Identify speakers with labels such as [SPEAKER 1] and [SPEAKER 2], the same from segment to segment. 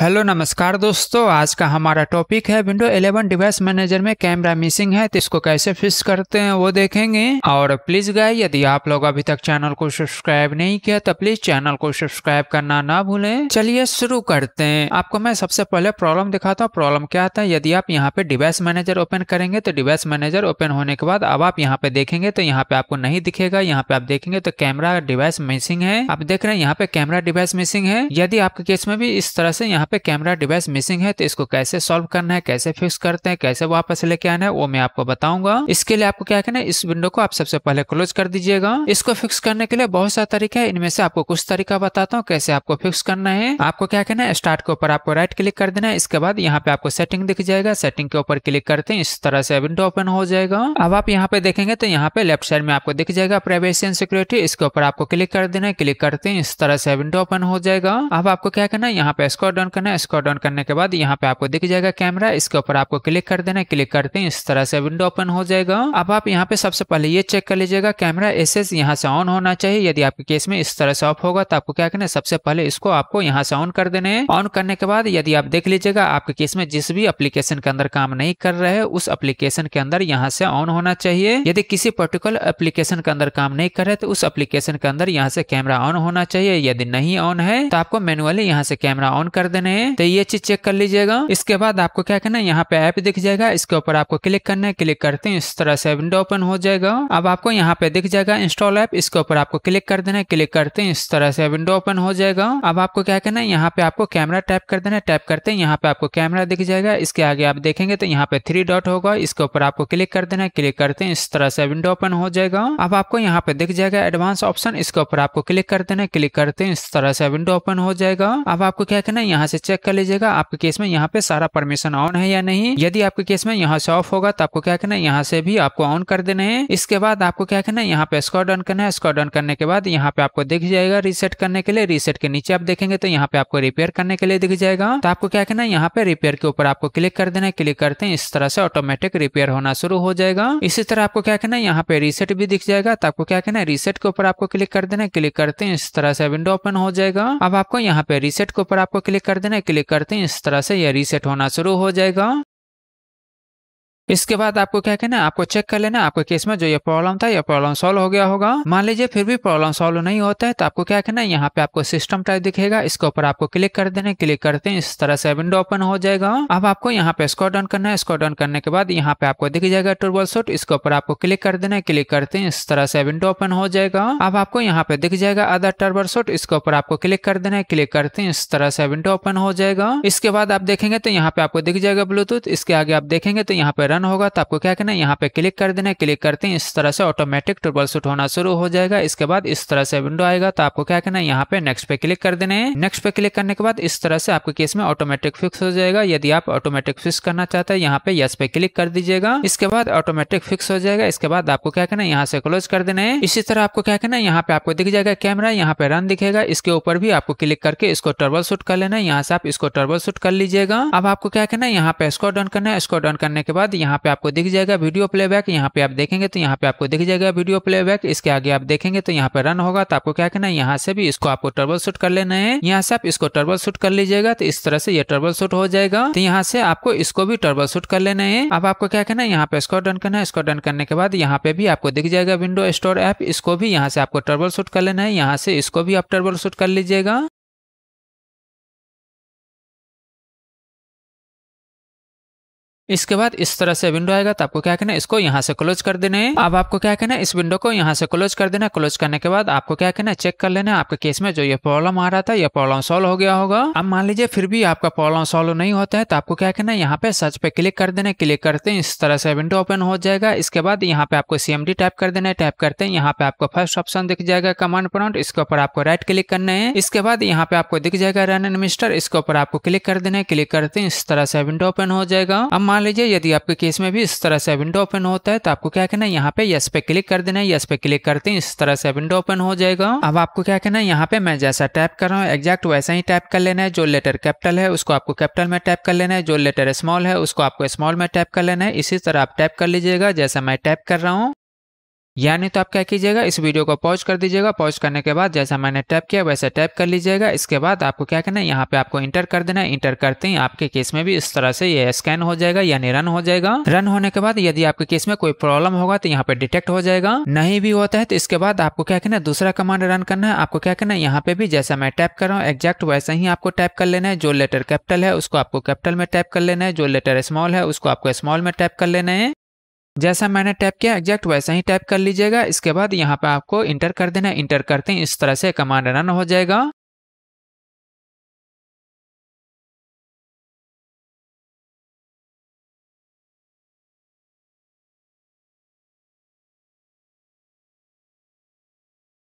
[SPEAKER 1] hello नमस्कार दोस्तों आज का हमारा टॉपिक है विंडो 11 डिवाइस मैनेजर में कैमरा मिसिंग है तो इसको कैसे फिक्स करते हैं वो देखेंगे और प्लीज गाय यदि आप लोग अभी तक चैनल को सब्सक्राइब नहीं किया तो प्लीज चैनल को सब्सक्राइब करना ना भूलें चलिए शुरू करते हैं आपको मैं सबसे पहले प्रॉब्लम दिखाता हूँ प्रॉब्लम क्या आता है यदि आप यहाँ पे डिवाइस मैनेजर ओपन करेंगे तो डिवाइस मैनेजर ओपन होने के बाद अब आप यहाँ पे देखेंगे तो यहाँ पे आपको नहीं दिखेगा यहाँ पे आप देखेंगे तो कैमरा डिवाइस मिसिंग है आप देख रहे हैं यहाँ पे कैमरा डिवाइस मिसिंग है यदि आपके केस में भी इस तरह से यहाँ पे कैमरा डिवाइस मिसिंग है तो इसको कैसे सॉल्व करना है कैसे फिक्स करते हैं कैसे वापस लेके आना है वो मैं आपको बताऊंगा इसके लिए आपको क्या करना है इस विंडो को आप सबसे पहले क्लोज कर दीजिएगा इसको फिक्स करने के लिए बहुत सारा तरीका है इनमें से आपको कुछ तरीका बताता हूँ कैसे आपको फिक्स करना है आपको क्या करना है स्टार्ट के ऊपर आपको राइट क्लिक कर देना है इसके बाद यहाँ पे आपको सेटिंग दिख जाएगा सेटिंग के ऊपर क्लिक करते हैं इस तरह से विंडो ओपन हो जाएगा अब आप यहाँ पे देखेंगे तो यहाँ पे लेफ्ट साइड में आपको दिख जाएगा प्राइवेसी एंड सिक्योरिटी इसके ऊपर आपको क्लिक कर देना है क्लिक करते हैं इस तरह से विंडो ओपन हो जाएगा अब आपको क्या करना है यहाँ पे स्कोर डाउन करना है स्क्रॉल डाउन करने के बाद यहाँ पे आपको दिख जाएगा कैमरा इसके ऊपर आपको क्लिक कर देना है क्लिक करते हैं इस तरह से विंडो ओपन हो जाएगा अब आप यहाँ पे सबसे पहले ये चेक कर लीजिएगा कैमरा एस एस यहाँ से ऑन होना चाहिए यदि आपके केस में इस तरह से ऑफ होगा तो आपको क्या करना है सबसे पहले इसको आपको यहाँ से ऑन कर देना है ऑन करने के बाद यदि आप देख लीजिएगा आपके केस में जिस भी अप्लीकेशन के अंदर काम नहीं कर रहे उस अप्लीकेशन के अंदर यहाँ से ऑन होना चाहिए यदि किसी पर्टिकुलर अप्लीकेशन के अंदर काम नहीं कर रहे तो उस अप्लीकेशन के अंदर यहाँ से कैमरा ऑन होना चाहिए यदि नहीं ऑन है तो आपको मैनुअली यहाँ से कैमरा ऑन कर देना करने हैं तो ये चीज चेक कर लीजिएगा इसके बाद आपको क्या करना है यहाँ पे ऐप दिख जाएगा इसके ऊपर आपको क्लिक करना है क्लिक करते हैं इस तरह से विंडो ओपन हो जाएगा अब आपको यहाँ पे दिख जाएगा इंस्टॉल ऐप इसके ऊपर आपको क्लिक कर देना है क्लिक करते हैं इस तरह से विंडो ओपन हो जाएगा अब आपको क्या करना है यहाँ पे आपको कैमरा टैप कर देना है टैप करते हैं यहाँ पे आपको कैमरा दिख जाएगा इसके आगे आप देखेंगे तो यहाँ पे थ्री डॉट होगा इसके ऊपर आपको क्लिक कर देना है क्लिक करते हैं इस तरह से विंडो ओपन हो जाएगा अब आपको यहाँ पे दिख जाएगा एडवांस ऑप्शन इसके ऊपर आपको क्लिक कर देना है क्लिक करते हैं इस तरह से विंडो ओपन हो जाएगा अब आपको क्या करना है यहाँ से से चेक कर लीजिएगा आपके केस में यहाँ पे सारा परमिशन ऑन है या नहीं यदि आपके केस में यहाँ से ऑफ होगा तो आपको क्या करना है यहाँ से भी आपको ऑन कर देना है इसके बाद आपको क्या करना है यहाँ पे स्कॉट डन करना है स्कॉट डन करने के बाद यहाँ पे आपको दिख जाएगा रिसेट करने के लिए रिसेट के नीचे आप देखेंगे तो यहाँ पे आपको रिपेयर करने के लिए दिख जाएगा तो आपको क्या करना है यहाँ पे रिपेयर के ऊपर आपको क्लिक कर देना है क्लिक करते हैं इस तरह से ऑटोमेटिक रिपेयर होना शुरू हो जाएगा इसी तरह आपको क्या करना है यहाँ पे रीसेट भी दिख जाएगा तो आपको क्या करना है रीसेट के ऊपर आपको क्लिक कर देना है क्लिक करते हैं इस तरह से विंडो ओपन हो जाएगा अब आपको यहाँ पे रीसेट के ऊपर आपको क्लिक कर कर देना क्लिक करते हैं इस तरह से यह रीसेट होना शुरू हो जाएगा इसके बाद आपको क्या कहना है आपको चेक कर लेना आपके केस में जो ये प्रॉब्लम था ये प्रॉब्लम सॉल्व हो गया होगा मान लीजिए फिर भी प्रॉब्लम सॉल्व नहीं होता है तो आपको क्या कहना है यहाँ पे आपको सिस्टम टाइप दिखेगा इसके ऊपर आपको क्लिक कर देना क्लिक करते हैं इस तरह से विंडो ओपन हो जाएगा अब आपको यहाँ पे स्कोर डाउन करना है स्कोर डाउन करने के बाद यहाँ पे आपको दिख जाएगा टूरबल शॉट इसके ऊपर आपको क्लिक कर देना क्लिक करते हैं इस तरह से विंडो ओपन हो जाएगा अब आपको यहाँ पे दिख जाएगा अदर टर्बल सूट इसके ऊपर आपको क्लिक कर देना क्लिक करते हैं इस तरह से विंडो ओपन हो जाएगा इसके बाद आप देखेंगे तो यहाँ पे आपको दिख जाएगा ब्लूटूथ इसके आगे आप देखेंगे तो यहाँ पे रन होगा तो आपको क्या करना है यहाँ पे क्लिक कर देना है क्लिक करते हैं इस तरह से ऑटोमेटिक ट्रिपल शूट होना शुरू हो जाएगा इसके बाद इस तरह से विंडो आएगा तो आपको क्या करना है यहाँ पे नेक्स्ट पे क्लिक कर देना है नेक्स्ट पे क्लिक करने के बाद इस तरह से आपके केस में ऑटोमेटिक फिक्स हो जाएगा यदि आप ऑटोमेटिक फिक्स करना चाहते हैं यहाँ पे यस पे क्लिक कर दीजिएगा इसके बाद ऑटोमेटिक फिक्स हो जाएगा इसके बाद आपको क्या करना है यहाँ से क्लोज कर देना है इसी तरह आपको क्या करना है यहाँ पे आपको दिख जाएगा कैमरा यहाँ पे रन दिखेगा इसके ऊपर भी आपको क्लिक करके इसको ट्रबल शूट कर लेना है यहाँ से आप इसको ट्रबल शूट कर लीजिएगा अब आपको क्या करना है यहाँ पे स्कोर डन करना है स्कोर डन करने के बाद यहाँ पे आपको दिख जाएगा वीडियो प्लेबैक यहाँ पे आप देखेंगे तो यहाँ पे आपको दिख जाएगा वीडियो प्लेबैक इसके आगे आप देखेंगे तो यहाँ पे रन होगा तो आपको क्या करना है यहाँ से भी इसको आपको ट्रबल शूट कर लेना है यहाँ से आप इसको टर्बल शूट कर लीजिएगा तो इस तरह से ये टर्बल शूट हो जाएगा तो यहाँ से आपको इसको भी टर्बल शूट कर लेना है अब आपको क्या करना है यहाँ पे इसको डन करना है इसको डन करने के बाद यहाँ पे भी आपको दिख जाएगा विंडो स्टोर ऐप इसको भी यहाँ से आपको ट्रबल शूट कर लेना है यहाँ से इसको भी आप टर्बल शूट कर लीजिएगा इसके बाद इस तरह से विंडो आएगा तो आपको क्या करना है इसको यहाँ से क्लोज कर देना है अब आपको क्या करना है इस विंडो को यहाँ से क्लोज कर देना क्लोज करने के बाद आपको क्या करना है चेक कर लेना आपके केस में जो ये प्रॉब्लम आ रहा था ये प्रॉब्लम सोल्व हो गया होगा अब मान लीजिए फिर भी आपका प्रॉब्लम सोल्व नहीं होता है तो आपको क्या करना है यहाँ पे सर्च पे क्लिक कर देना क्लिक करते हैं इस तरह से विंडो ओपन हो जाएगा इसके बाद यहाँ पे आपको सीएमडी टाइप कर देना है टाइप करते हैं यहाँ पे आपको फर्स्ट ऑप्शन दिख जाएगा कमांड प्रॉन्ट इसके ऊपर आपको राइट क्लिक करना है इसके बाद यहाँ पे आपको दिख जाएगा रन एन मिस्टर इसके ऊपर आपको क्लिक कर देना है क्लिक करते हैं इस तरह से विंडो ओपन हो जाएगा अब मान लीजिए यदि आपके केस में भी इस तरह से विंडो ओपन होता है तो आपको क्या कहना है यहाँ पे यस पे क्लिक कर देना है यस पे क्लिक करते हैं इस तरह से विंडो ओपन हो जाएगा अब आपको क्या कहना है यहाँ पे मैं जैसा टाइप कर रहा हूँ एग्जैक्ट वैसा ही टाइप कर लेना है जो लेटर कैपिटल है उसको आपको कैपिटल में टाइप कर लेना है जो लेटर स्मॉल है उसको आपको स्मॉल में टाइप कर लेना है इसी तरह आप टाइप कर लीजिएगा जैसा मैं टाइप कर रहा हूँ यानी तो आप क्या कीजिएगा इस वीडियो को पॉज कर दीजिएगा पॉज करने के बाद जैसा मैंने टैप किया वैसे टैप कर लीजिएगा इसके बाद आपको क्या करना है यहाँ पे आपको इंटर कर देना है इंटर करते ही आपके केस में भी इस तरह से ये स्कैन हो जाएगा यानी रन हो जाएगा रन होने के बाद यदि आपके केस में कोई प्रॉब्लम होगा तो यहाँ पे डिटेक्ट हो जाएगा नहीं भी होता है तो इसके बाद आपको क्या कहना है दूसरा कमांड रन करना है आपको क्या कहना है यहाँ पे भी जैसा मैं टैप कर रहा हूँ एग्जैक्ट वैसे ही आपको टैप कर लेना है जो लेटर कैपिटल है उसको आपको कैपिटल में टैप कर लेना है जो लेटर स्मॉल है उसको आपको स्मॉल में टैप कर लेना है जैसा मैंने टैप किया एग्जैक्ट वैसा ही टैप कर लीजिएगा इसके बाद यहाँ पे आपको इंटर कर देना इंटर करते हैं इस तरह से कमांड रन हो जाएगा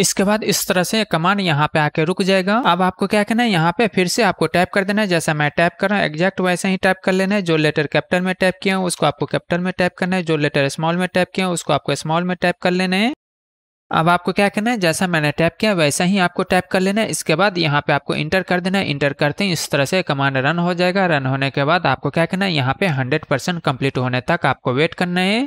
[SPEAKER 1] इसके बाद इस तरह से कमान यहाँ पे आके रुक जाएगा अब आपको क्या करना है यहाँ पे फिर से आपको टाइप कर देना है जैसा मैं टाइप कर रहा हूँ एग्जैक्ट वैसे ही टाइप कर लेना है जो लेटर कैपिटल में टाइप किया है उसको आपको कैपिटल में टाइप करना है जो लेटर स्मॉल में टाइप किया है उसको आपको स्मॉल में टाइप कर लेना है अब आपको क्या करना है जैसा मैंने टैप किया वैसा ही आपको टैप कर लेना है इसके बाद यहाँ पे आपको इंटर कर देना है इंटर करते ही इस तरह से कमांड रन हो जाएगा रन होने के बाद आपको क्या करना है यहाँ पे 100 परसेंट कम्प्लीट होने तक आपको वेट करना है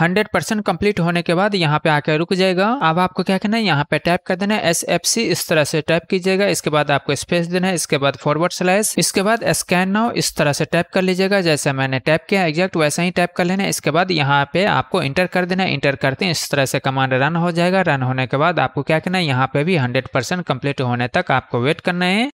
[SPEAKER 1] हंड्रेड परसेंट कम्प्लीट होने के बाद यहाँ पे आकर रुक जाएगा अब आपको क्या करना है यहाँ पे टाइप कर देना है एस एफ सी इस तरह से टाइप कीजिएगा इसके बाद आपको स्पेस देना है इसके बाद फॉरवर्ड स्लाइस इसके बाद स्कैन नाउ इस तरह से टाइप कर लीजिएगा जैसे मैंने टाइप किया एग्जैक्ट वैसा ही टाइप कर लेना है इसके बाद यहाँ पे आपको इंटर कर देना है इंटर करते हैं इस तरह से कमांड रन हो जाएगा रन होने के बाद आपको क्या करना है यहाँ पे भी हंड्रेड कम्प्लीट होने तक आपको वेट करना है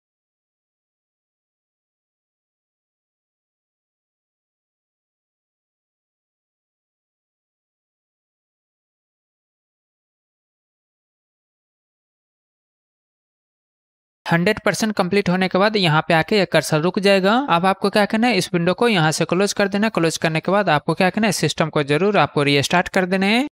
[SPEAKER 1] हंड्रेड परसेंट कम्प्लीट होने के बाद यहाँ पे आके एक कर्सर रुक जाएगा अब आपको क्या करना है इस विंडो को यहाँ से क्लोज कर देना क्लोज करने के बाद आपको क्या करना है सिस्टम को जरूर आपको रीस्टार्ट कर देना है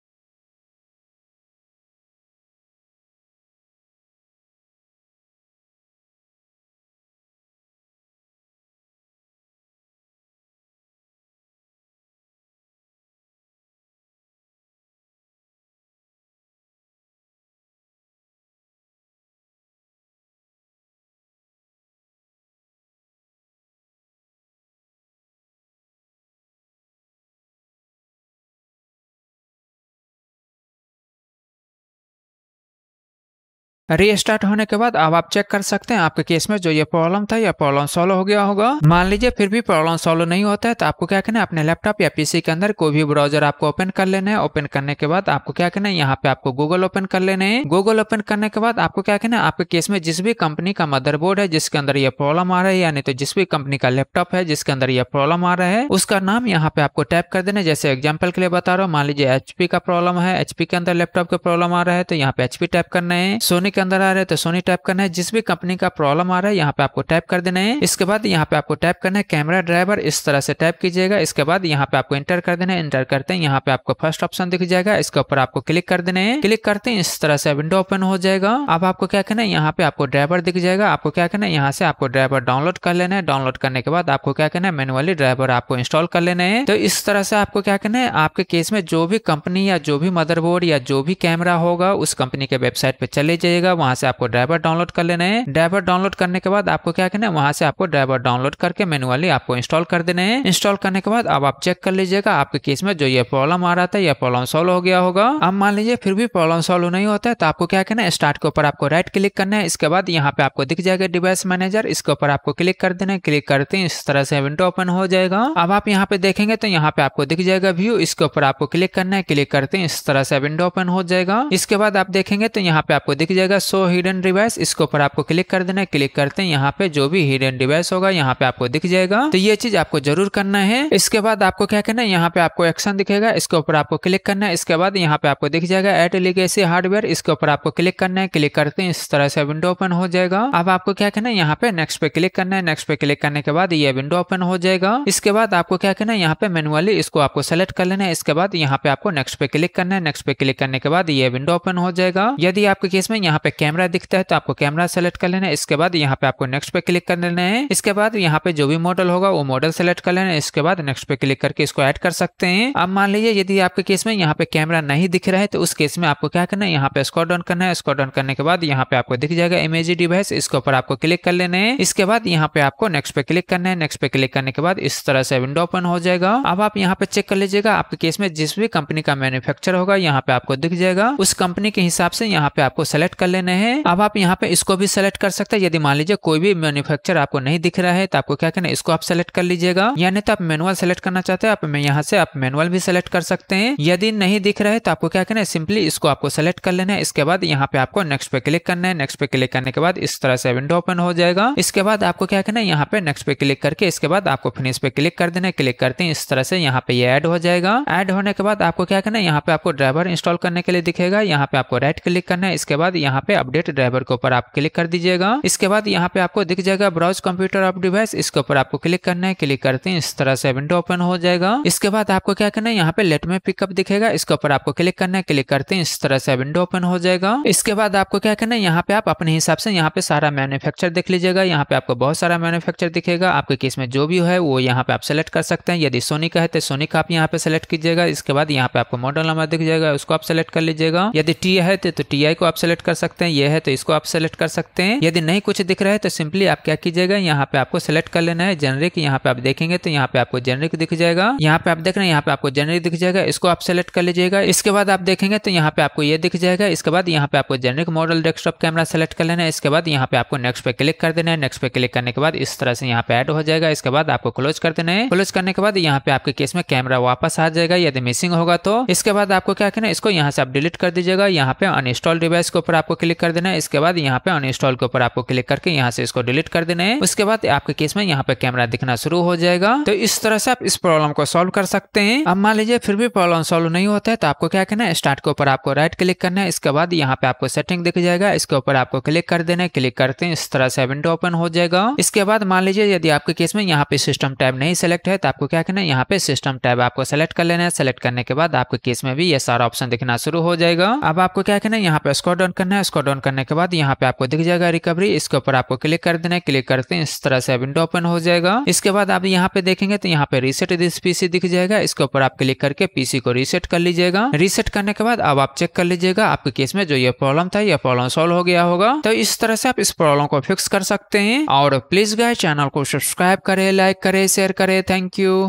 [SPEAKER 1] रीस्टार्ट होने के बाद अब आप चेक कर सकते हैं आपके केस में जो ये प्रॉब्लम था यह प्रॉब्लम सॉल्व हो गया होगा मान लीजिए फिर भी प्रॉब्लम सॉल्व नहीं होता है तो आपको क्या करना है अपने लैपटॉप या पीसी के अंदर कोई भी ब्राउजर आपको ओपन कर लेना है ओपन करने के बाद आपको क्या करना है यहाँ पे आपको गूगल ओपन कर लेना है गूगल ओपन करने के बाद आपको क्या करना है आपके केस में जिस भी कंपनी का मदरबोर्ड है जिसके अंदर यह प्रॉब्लम आ रहा है यानी तो जिस भी कंपनी का लैपटॉप है जिसके अंदर यह प्रॉब्लम आ रहा है उसका नाम यहाँ पे आपको टाइप कर देना जैसे एग्जाम्पल के लिए बता रहा हूँ मान लीजिए एचपी का प्रॉब्लम है एचपी के अंदर लैपटॉप का प्रॉब्लम आ रहा है तो यहाँ पे एचपी टाइप करना है सोनी के अंदर आ रहा है तो सोनी टाइप करना है जिस भी कंपनी का प्रॉब्लम आ रहा है यहाँ पे आपको टाइप कर देना है इसके बाद यहाँ पे आपको टाइप करना है कैमरा ड्राइवर इस तरह से टाइप कीजिएगा इसके बाद यहाँ पे आपको इंटर कर देना है इंटर करते हैं यहाँ पे आपको फर्स्ट ऑप्शन दिख जाएगा इसके ऊपर आपको क्लिक कर देना है क्लिक करते हैं इस तरह से विंडो ओपन हो जाएगा अब आपको क्या कहना है यहाँ पे आपको ड्राइवर दिख जाएगा आपको क्या कहना है यहाँ से आपको ड्राइवर डाउनलोड कर लेना है डाउनलोड करने के बाद आपको क्या कहना है मैनुअली ड्राइवर आपको इंस्टॉल कर लेना है तो इस तरह से आपको क्या कहना है आपके केस में जो भी कंपनी या जो भी मदरबोर्ड या जो भी कैमरा होगा उस कंपनी के वेबसाइट पे चले जाइएगा लीजिएगा वहां से आपको ड्राइवर डाउनलोड कर लेना है ड्राइवर डाउनलोड करने के बाद आपको क्या करना है वहां से आपको ड्राइवर डाउनलोड करके मेनुअली आपको इंस्टॉल कर देना है इंस्टॉल करने के बाद अब आप चेक कर लीजिएगा आपके केस में जो ये प्रॉब्लम आ रहा था यह प्रॉब्लम सोल्व हो गया होगा अब मान लीजिए फिर भी प्रॉब्लम सोल्व नहीं होता है तो आपको क्या करना है स्टार्ट के ऊपर आपको राइट क्लिक करना है इसके बाद यहाँ पे आपको दिख जाएगा डिवाइस मैनेजर इसके ऊपर आपको क्लिक कर देना है क्लिक करते हैं इस तरह से विंडो ओपन हो जाएगा अब आप यहाँ पे देखेंगे तो यहाँ पे आपको दिख जाएगा व्यू इसके ऊपर आपको क्लिक करना है क्लिक करते हैं इस तरह से विंडो ओपन हो जाएगा इसके बाद आप देखेंगे तो यहाँ पे आपको दिख जाएगा जाएगा सो हिडन डिवाइस इसके ऊपर आपको क्लिक कर देना है क्लिक करते हैं यहाँ पे जो भी हिडन डिवाइस होगा यहाँ पे आपको दिख जाएगा तो ये चीज आपको जरूर करना है इसके बाद आपको क्या करना है यहाँ पे आपको एक्शन दिखेगा इसके ऊपर आपको क्लिक करना है इसके बाद यहाँ पे आपको दिख जाएगा एट लिगेसी हार्डवेयर इसके ऊपर आपको क्लिक करना है क्लिक करते हैं इस तरह से विंडो ओपन हो जाएगा अब आपको क्या करना है यहाँ पे नेक्स्ट पे क्लिक करना है नेक्स्ट पे क्लिक करने के बाद ये विंडो ओपन हो जाएगा इसके बाद आपको क्या करना है यहाँ पे मेनुअली इसको आपको सेलेक्ट कर लेना है इसके बाद यहाँ पे आपको नेक्स्ट पे क्लिक करना है नेक्स्ट पे क्लिक करने के बाद ये विंडो ओपन हो जाएगा यदि आपके केस में यहाँ पे कैमरा दिखता है तो आपको कैमरा सेलेक्ट कर लेना है इसके बाद यहाँ पे आपको नेक्स्ट पे क्लिक कर लेना है इसके बाद यहाँ पे जो भी मॉडल होगा वो मॉडल सेलेक्ट कर लेना है इसके बाद नेक्स्ट पे क्लिक करके इसको एड कर सकते हैं अब मान लीजिए यदि आपके केस में यहाँ पे कैमरा नहीं दिख रहा है तो उस केस में आपको क्या करना है यहाँ पे स्कॉट डाउन करना है स्कॉट डाउन करने के बाद यहाँ पे आपको दिख जाएगा इमेज डिवाइस इसके ऊपर आपको क्लिक कर लेना है इसके बाद यहाँ पे आपको नेक्स्ट पे क्लिक करना है नेक्स्ट पे क्लिक करने के बाद इस तरह से विंडो ओपन हो जाएगा अब आप यहाँ पे चेक कर लीजिएगा आपके केस में जिस भी कंपनी का मैन्युफैक्चर होगा यहाँ पे आपको दिख जाएगा उस कंपनी के हिसाब से यहाँ पे आपको सेलेक्ट कर लेने हैं अब आप यहाँ पे इसको भी सेलेक्ट कर सकते हैं यदि मान लीजिए कोई भी मैन्युफैक्चर आपको नहीं दिख रहा है तो आपको क्या करना इसको आप सेलेक्ट कर लीजिएगा यानी तो आप मैनुअल सेलेक्ट करना चाहते हैं आप यहाँ से आप मैनुअल भी सेलेक्ट कर सकते हैं यदि नहीं दिख रहा है तो आपको क्या करना सिंपली इसको आपको सेलेक्ट कर लेना है इसके बाद यहाँ पे आपको नेक्स्ट पे क्लिक करना है नेक्स्ट पे क्लिक करने के बाद इस तरह से विंडो ओपन हो जाएगा इसके बाद आपको क्या करना है यहाँ पे नेक्स्ट पे क्लिक करके इसके बाद आपको फिनिश पे क्लिक कर देना है क्लिक करते हैं इस तरह से यहाँ पे ये ऐड हो जाएगा ऐड होने के बाद आपको क्या करना है यहाँ पे आपको ड्राइवर इंस्टॉल करने के लिए दिखेगा यहाँ पे आपको राइट क्लिक करना है इसके बाद यहाँ यहाँ पे अपडेट ड्राइवर के ऊपर आप क्लिक कर दीजिएगा इसके बाद यहाँ पे आपको दिख जाएगा ब्राउज कंप्यूटर ऑफ डिवाइस इसके ऊपर आपको क्लिक करना है क्लिक करते हैं इस तरह से विंडो ओपन हो जाएगा इसके बाद आपको क्या करना है यहाँ पे लेट में पिकअप दिखेगा इसके ऊपर आपको क्लिक करना है क्लिक करते हैं इस तरह से विंडो ओपन हो जाएगा इसके बाद आपको क्या करना है यहाँ पे आप अपने हिसाब से यहाँ पे सारा मैन्युफेक्चर देख लीजिएगा यहाँ पे आपको बहुत सारा मैन्युफेक्चर दिखेगा आपके केस में जो भी है वो यहाँ पे आप सेलेक्ट कर सकते हैं यदि सोनी का है तो सोनी का आप यहाँ पे सेलेक्ट कीजिएगा इसके बाद यहाँ पे आपको मॉडल नंबर दिख जाएगा उसको आप सेलेक्ट कर लीजिएगा यदि टी है तो टी को आप सेलेक्ट कर सकते सकते हैं ये है तो इसको आप सेलेक्ट कर सकते हैं यदि नहीं कुछ दिख रहा है तो सिंपली आप क्या कीजिएगा यहाँ पे आपको सेलेक्ट कर लेना है जेनरिक यहाँ पे आप देखेंगे तो यहाँ पे आपको जेनरिक दिख जाएगा यहाँ पे आप देख रहे हैं यहाँ पे आपको जेनरिक दिख जाएगा इसको आप सेलेक्ट कर लीजिएगा इसके बाद आप देखेंगे तो यहाँ पे आपको ये दिख जाएगा इसके बाद यहाँ पे आपको generic model desktop camera select कर लेना है इसके बाद यहाँ पे आपको नेक्स्ट पे क्लिक कर देना है नेक्स्ट पे क्लिक करने के बाद इस तरह से यहाँ पे एड हो जाएगा इसके बाद आपको क्लोज कर देना है क्लोज करने के बाद यहाँ पे आपके केस में कैमरा वापस आ जाएगा यदि मिसिंग होगा तो इसके बाद आपको क्या करना है इसको यहाँ से आप डिलीट कर दीजिएगा यहाँ पे अनइंस्टॉल डिवाइस के ऊपर आपको क्लिक कर देना है इसके बाद यहाँ पे अनइंस्टॉल के ऊपर आपको क्लिक करके यहाँ से इसको डिलीट कर देना है उसके बाद आपके केस में यहाँ पे कैमरा दिखना शुरू हो जाएगा तो इस तरह से आप इस प्रॉब्लम को सोल्व कर सकते हैं अब मान लीजिए फिर भी प्रॉब्लम सोल्व नहीं होता है तो आपको क्या करना है स्टार्ट के ऊपर आपको राइट क्लिक करना है इसके बाद यहाँ पे आपको सेटिंग दिख जाएगा इसके ऊपर आपको क्लिक कर देना है क्लिक करते हैं इस तरह से विंडो ओपन हो जाएगा इसके बाद मान लीजिए यदि आपके केस में यहाँ पे सिस्टम टैब नहीं सिलेक्ट है तो आपको क्या करना है यहाँ पे सिस्टम टैब आपको सेलेक्ट कर लेना है सेलेक्ट करने के बाद आपके केस में भी ये सारा ऑप्शन दिखना शुरू हो जाएगा अब आपको क्या करना है यहाँ पे स्कोर डाउन करना है इसको डाउन करने के बाद यहाँ पे आपको दिख जाएगा रिकवरी इसके ऊपर आपको क्लिक कर देना है क्लिक करते हैं इस तरह से विंडो ओपन हो जाएगा इसके बाद आप यहाँ पे देखेंगे तो यहाँ पे रिसेट दिस पीसी दिख जाएगा इसके ऊपर आप क्लिक करके पीसी को रिसेट कर लीजिएगा रिसेट करने के बाद अब आप चेक कर लीजिएगा आपके केस में जो ये प्रॉब्लम था यह प्रॉब्लम सोल्व हो गया होगा तो इस तरह से आप इस प्रॉब्लम को फिक्स कर सकते हैं और प्लीज गाय चैनल को सब्सक्राइब करे लाइक करे शेयर करे थैंक यू